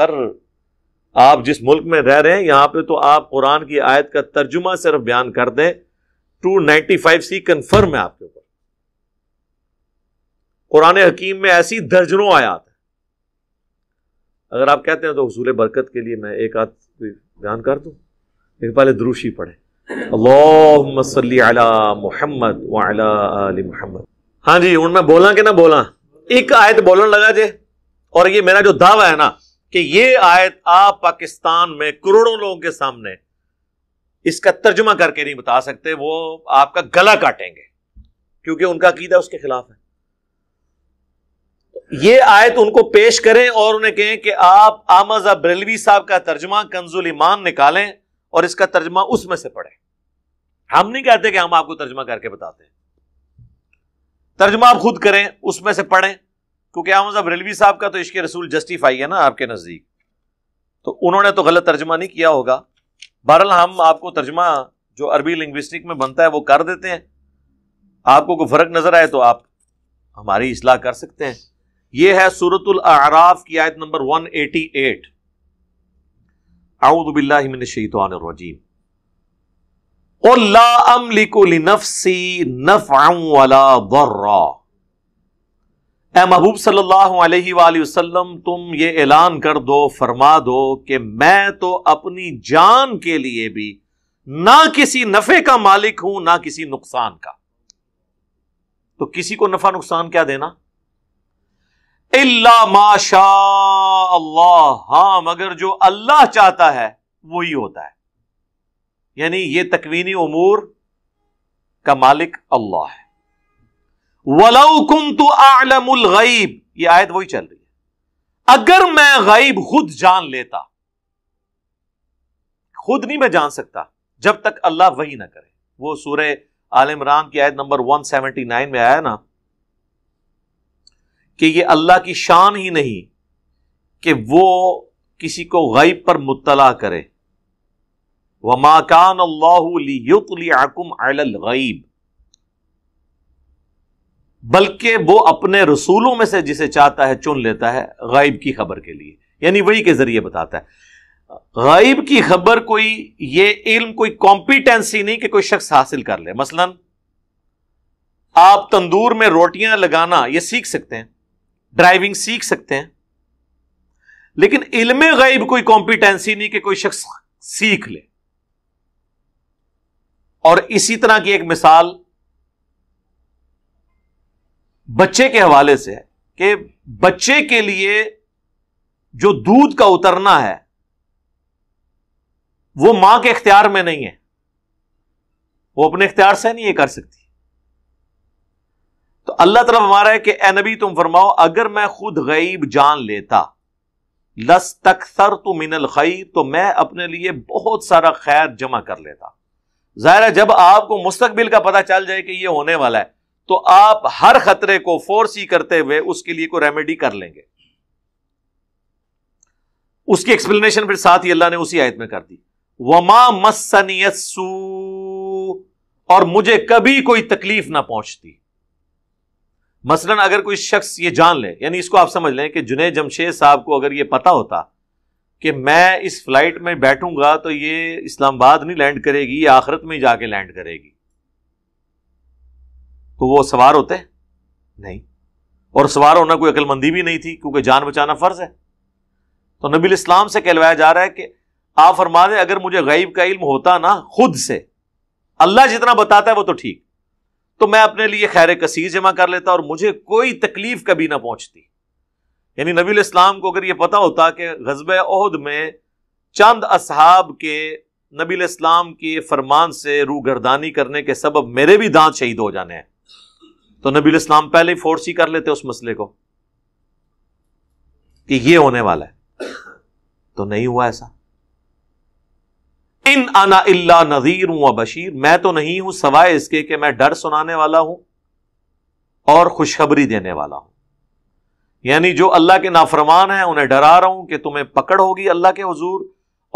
sir आप जिस मुल्क में रह रहे हैं यहां पे तो आप कुरान की आयत का तर्जुमा सिर्फ बयान कर दें 295 सी कंफर्म है आपके ऊपर कुरान हकीम में ऐसी दर्जनों आयात है अगर आप कहते हैं तो हजूल बरकत के लिए मैं एक आध बयान कर दूं लेकिन पहले द्रूशी पढ़े अल्लाह मोहम्मद वाला मोहम्मद हाँ जी हूं मैं बोला कि ना बोला एक आयत बोलन लगा जे और ये मेरा जो दावा है ना कि ये आयत आप पाकिस्तान में करोड़ों लोगों के सामने इसका तर्जमा करके नहीं बता सकते वो आपका गला काटेंगे क्योंकि उनका अकीदा उसके खिलाफ है ये आयत उनको पेश करें और उन्हें कहें कि आप आमजा बरेलवी साहब का तर्जमा कंजुल ईमान निकालें और इसका तर्जमा उसमें से पढ़ें हम नहीं कहते कि हम आपको तर्जमा करके बताते हैं तर्जमा आप खुद करें उसमें से पढ़ें क्योंकि आम साहब रेलवी साहब का तो इश्क रसूल जस्टिफाई है ना आपके नज़दीक तो उन्होंने तो गलत तर्जमा नहीं किया होगा बहरहाल हम आपको तर्जमा जो अरबी लिंग्विस्टिक में बनता है वो कर देते हैं आपको कोई फ़र्क नज़र आए तो आप हमारी इसलाह कर सकते हैं यह है सूरतुल आराफ की आयत नंबर 188 आउद बिल्लाहिमिनशैतानिर रजीम महबूब सल्लाम तुम ये ऐलान कर दो फरमा दो कि मैं तो अपनी जान के लिए भी ना किसी नफ़े का मालिक हूं ना किसी नुकसान का तो किसी को नफ़ा नुकसान क्या देना इल्ला माशा अल्लाह हाँ मगर जो अल्लाह चाहता है वही होता है यानी ये तकवीनी उमूर का मालिक अल्लाह है वलाउ कुम तो आलमुल गईब ये आयत वही चल रही है अगर मैं गईब खुद जान लेता खुद नहीं मैं जान सकता जब तक अल्लाह वही ना करे वो सूर्य आल इमरान की आयत नंबर 179 में आया ना कि ये अल्लाह की शान ही नहीं कि वो किसी को गईब पर मुतला करे व बल्कि वो अपने रसूलों में से जिसे चाहता है चुन लेता है गैब की खबर के लिए यानी वही के जरिए बताता है गायब की खबर कोई ये इल्म कोई कॉम्पिटेंसी नहीं कि कोई शख्स हासिल कर ले मसलन आप तंदूर में रोटियां लगाना ये सीख सकते हैं ड्राइविंग सीख सकते हैं लेकिन इल्म गायब कोई कॉम्पिटेंसी नहीं कि कोई शख्स सीख ले और इसी तरह की एक मिसाल बच्चे के हवाले से है कि बच्चे के लिए जो दूध का उतरना है वो मां के इख्तियार में नहीं है वो अपने इख्तियार से नहीं ये कर सकती तो अल्लाह तरफ हमारा है कि ए नबी तुम फरमाओ अगर मैं खुद गईब जान लेता लस तक सर तो मिनल खैर तो मैं अपने लिए बहुत सारा खैर जमा कर लेता जाहिर है जब आपको मुस्तकबिल का पता चल जाए कि ये होने वाला है तो आप हर खतरे को फोर्स ही करते हुए उसके लिए कोई रेमेडी कर लेंगे उसकी एक्सप्लेनेशन फिर साथ ही अल्लाह ने उसी आयत में कर दी वमा मसनियसू और मुझे कभी कोई तकलीफ ना पहुंचती मसलन अगर कोई शख्स ये जान ले यानी इसको आप समझ लें कि जुनेद जमशेद साहब को अगर ये पता होता कि मैं इस फ्लाइट में बैठूंगा तो ये इस्लामाबाद नहीं लैंड करेगी ये आखिरत में ही जाके लैंड करेगी तो वो सवार होते नहीं और सवार होना कोई अक्लमंदी भी नहीं थी क्योंकि जान बचाना फर्ज है तो नबी इस्लाम से कहलवाया जा रहा है कि आप फरमा दें अगर मुझे गईब का इल्म होता ना खुद से अल्लाह जितना बताता है वो तो ठीक तो मैं अपने लिए खैर कसीर जमा कर लेता और मुझे कोई तकलीफ कभी ना पहुंचती यानी नबी इस्लाम को अगर ये पता होता कि गजब अहद में चंद असहाब के नबी इस्लाम के फरमान से रू गर्दानी करने के सबब मेरे भी दांत शहीद हो जाने हैं तो नबी इस्लाम पहले ही फोर्स ही कर लेते उस मसले को कि ये होने वाला है तो नहीं हुआ ऐसा इन आना इल्ला नजीर हूं बशीर मैं तो नहीं हूं सवाए इसके कि मैं डर सुनाने वाला हूं और खुशखबरी देने वाला हूं यानी जो अल्लाह के नाफरमान है उन्हें डरा रहा हूं कि तुम्हें पकड़ होगी अल्लाह के हजूर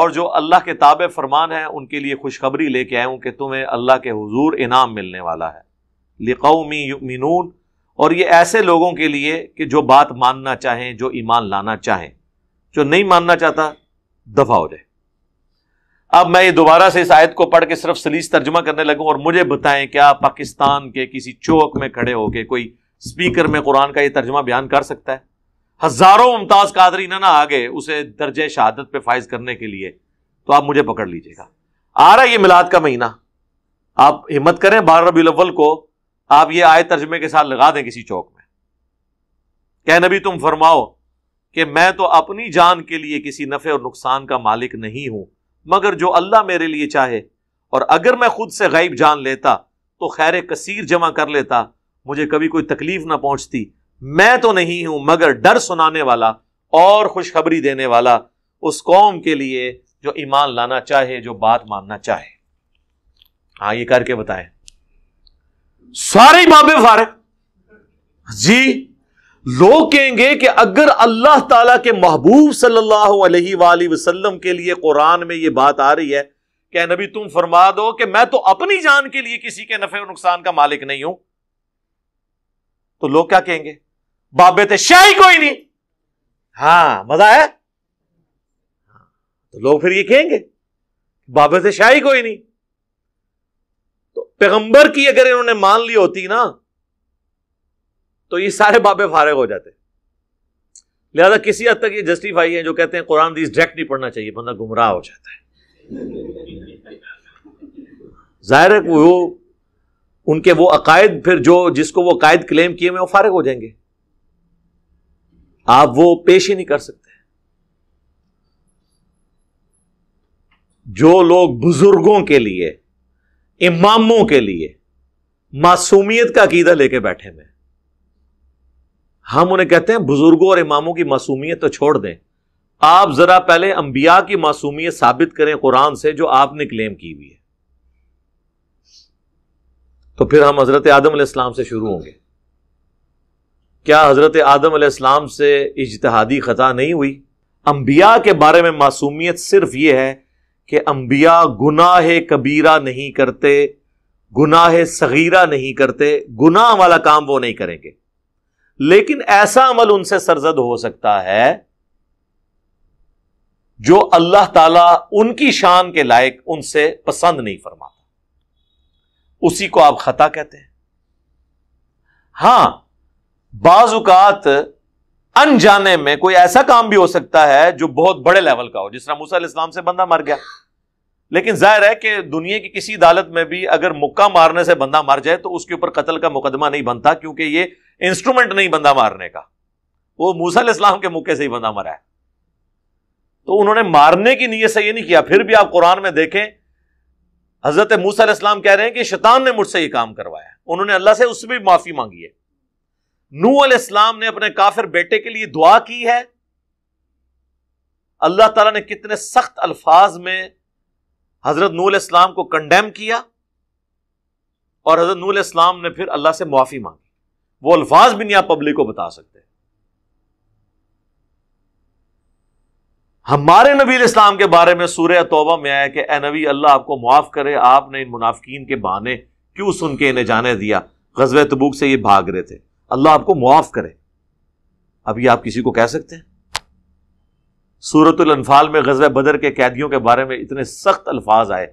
और जो अल्लाह के ताब फरमान है उनके लिए खुशखबरी लेके आया कि तुम्हें अल्लाह के हजूर इनाम मिलने वाला है लिकौमी मिनून और ये ऐसे लोगों के लिए कि जो बात मानना चाहें जो ईमान लाना चाहें जो नहीं मानना चाहता दफा हो जाए अब मैं ये दोबारा से इस आयत को पढ़ के सिर्फ सलीस तर्जमा करने लगूं और मुझे बताएं क्या पाकिस्तान के किसी चौक में खड़े होके कोई स्पीकर में कुरान का यह तर्जमा बयान कर सकता है हजारों मुमताज कादरी ना ना आगे उसे दर्ज शहादत पे फाइज करने के लिए तो आप मुझे पकड़ लीजिएगा आ रहा है ये मिलाद का महीना आप हिम्मत करें बार रबी अव्वल को आप ये आय तर्जमे के साथ लगा दें किसी चौक में कह नबी तुम फरमाओ कि मैं तो अपनी जान के लिए किसी नफे और नुकसान का मालिक नहीं हूं मगर जो अल्लाह मेरे लिए चाहे और अगर मैं खुद से गैब जान लेता तो खैर कसीर जमा कर लेता मुझे कभी कोई तकलीफ ना पहुंचती मैं तो नहीं हूं मगर डर सुनाने वाला और खुशखबरी देने वाला उस कौम के लिए जो ईमान लाना चाहे जो बात मानना चाहे हाँ ये करके बताए सारे बाबे फार जी लोग कहेंगे कि अगर अल्लाह ताला के महबूब सल्लल्लाहु अलैहि वसल्लम के लिए कुरान में ये बात आ रही है कि नबी तुम फरमा दो कि मैं तो अपनी जान के लिए किसी के नफे और नुकसान का मालिक नहीं हूं तो लोग क्या कहेंगे बाबे थे शाही कोई नहीं हाँ मजा आया तो लोग फिर ये कहेंगे बाबे से शाही कोई नहीं तो पैगंबर की अगर इन्होंने मान ली होती ना तो ये सारे बाबे फारग हो जाते लिहाजा किसी हद तक ये जस्टिफाई है जो कहते हैं कुरान दीज डायरेक्ट नहीं पढ़ना चाहिए बंदा गुमराह हो जाता है जाहिर है वो उनके वो अकायद फिर जो जिसको वो अकायद क्लेम किए हुए वो फारग हो जाएंगे आप वो पेश ही नहीं कर सकते जो लोग बुजुर्गों के लिए इमामों के लिए मासूमियत का अकीदा लेके बैठे हैं हम उन्हें कहते हैं बुजुर्गों और इमामों की मासूमियत तो छोड़ दें आप जरा पहले अंबिया की मासूमियत साबित करें कुरान से जो आपने क्लेम की हुई है तो फिर हम हज़रत आदम इस्लाम से शुरू होंगे क्या हज़रत आदम इस्लाम से इजतहादी ख़ता नहीं हुई अम्बिया के बारे में मासूमियत सिर्फ ये है कि अम्बिया गुनाह कबीरा नहीं करते गुनाह सगीरा नहीं करते गुनाह वाला काम वो नहीं करेंगे लेकिन ऐसा अमल उनसे सरजद हो सकता है जो अल्लाह ताला उनकी शान के लायक उनसे पसंद नहीं फरमाता उसी को आप खता कहते हैं हां बाजुकात अनजाने में कोई ऐसा काम भी हो सकता है जो बहुत बड़े लेवल का हो जिस तरह मूसा इस्लाम से बंदा मर गया लेकिन जाहिर है कि दुनिया की किसी अदालत में भी अगर मुक्का मारने से बंदा मर जाए तो उसके ऊपर कतल का मुकदमा नहीं बनता क्योंकि यह इंस्ट्रूमेंट नहीं बंदा मारने का वो मूसा इस्लाम के मुक्के से ही बंदा मरा है तो उन्होंने मारने की नीयत से यह नहीं किया फिर भी आप कुरान में देखें हजरत मूसा इस्लाम कह रहे हैं कि शैतान ने मुझसे ये काम करवाया उन्होंने अल्लाह से उसमें भी माफी मांगी है नू इस्लाम ने अपने काफिर बेटे के लिए दुआ की है अल्लाह तला ने कितने सख्त अल्फाज में हजरत नू इस्लाम को कंडेम किया और हजरत नू इस्लाम ने फिर अल्लाह से मुआफ़ी मांगी वो अल्फाज भी नहीं आप पब्लिक को बता सकते हमारे नबी इस्लाम के बारे में सूर्य तोबा में आया कि ए नबी अल्लाह आपको मुआफ़ करे आपने इन मुनाफिकीन के बहाने क्यों सुन के इन्हें जाने दिया गजब तबूक से ये भाग रहे थे अल्लाह आपको मुआफ़ करे अब ये आप किसी को कह सकते हैं सूरतलफाल में गजब बदर के कैदियों के बारे में इतने सख्त अल्फाज आए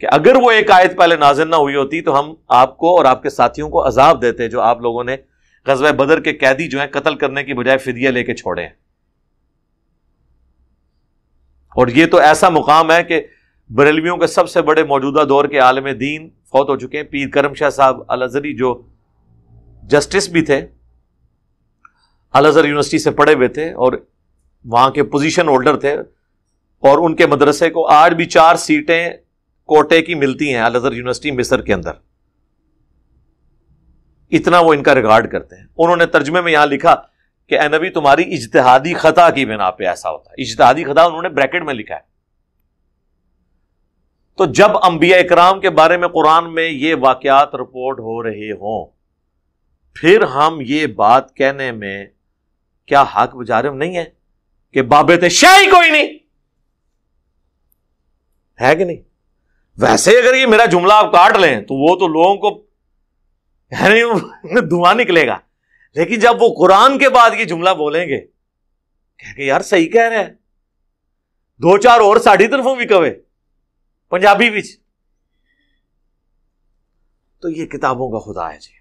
कि अगर वो एक आयत पहले नाजिल ना हुई होती तो हम आपको और आपके साथियों को अजाब देते जो आप लोगों ने गजब बदर के कैदी जो है कतल करने की बजाय फिदिया लेके छोड़े हैं और ये तो ऐसा मुकाम है कि बरेलवियों के सबसे बड़े मौजूदा दौर के आलम दीन फौत हो चुके हैं पीर करम शाह साहब अल अजहरी जो जस्टिस भी थे अल अजहर यूनिवर्सिटी से पढ़े हुए थे और वहाँ के पोजिशन होल्डर थे और उनके मदरसे को आज भी चार सीटें कोटे की मिलती हैं अलजहर यूनिवर्सिटी मिसर के अंदर इतना वो इनका रिगार्ड करते हैं उन्होंने तर्जमे में यहां लिखा कि नबी तुम्हारी इजतहादी खता की बिना पे ऐसा होता है इजतहादी खता उन्होंने ब्रैकेट में लिखा है तो जब अंबिया इकराम के बारे में कुरान में ये वाकयात रिपोर्ट हो रहे हो फिर हम ये बात कहने में क्या हक बुजारम नहीं है कि बाबे थे ही कोई नहीं है कि नहीं वैसे अगर ये मेरा जुमला आप काट लें तो वो तो लोगों को धुआं निकलेगा लेकिन जब वो कुरान के बाद ये जुमला बोलेंगे कह के यार सही कह रहे हैं दो चार और साढ़ी तरफों भी कवे पंजाबी बिच तो ये किताबों का खुदा है जी